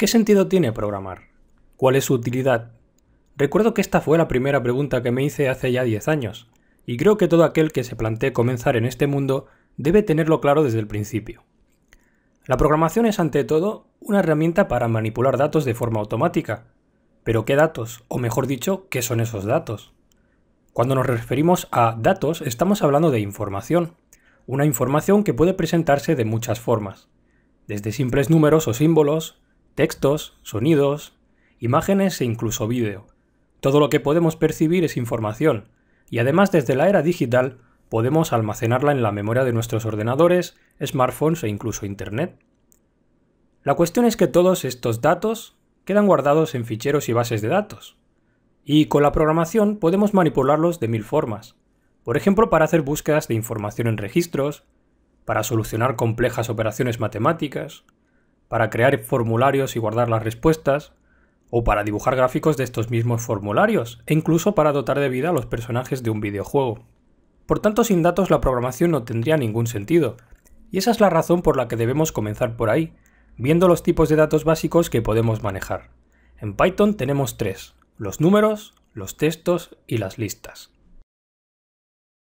¿Qué sentido tiene programar? ¿Cuál es su utilidad? Recuerdo que esta fue la primera pregunta que me hice hace ya 10 años, y creo que todo aquel que se plantee comenzar en este mundo debe tenerlo claro desde el principio. La programación es ante todo una herramienta para manipular datos de forma automática. Pero ¿qué datos? O mejor dicho, ¿qué son esos datos? Cuando nos referimos a datos estamos hablando de información, una información que puede presentarse de muchas formas, desde simples números o símbolos, Textos, sonidos, imágenes e incluso vídeo. Todo lo que podemos percibir es información, y además desde la era digital podemos almacenarla en la memoria de nuestros ordenadores, smartphones e incluso Internet. La cuestión es que todos estos datos quedan guardados en ficheros y bases de datos. Y con la programación podemos manipularlos de mil formas. Por ejemplo, para hacer búsquedas de información en registros, para solucionar complejas operaciones matemáticas, para crear formularios y guardar las respuestas, o para dibujar gráficos de estos mismos formularios, e incluso para dotar de vida a los personajes de un videojuego. Por tanto, sin datos la programación no tendría ningún sentido, y esa es la razón por la que debemos comenzar por ahí, viendo los tipos de datos básicos que podemos manejar. En Python tenemos tres, los números, los textos y las listas.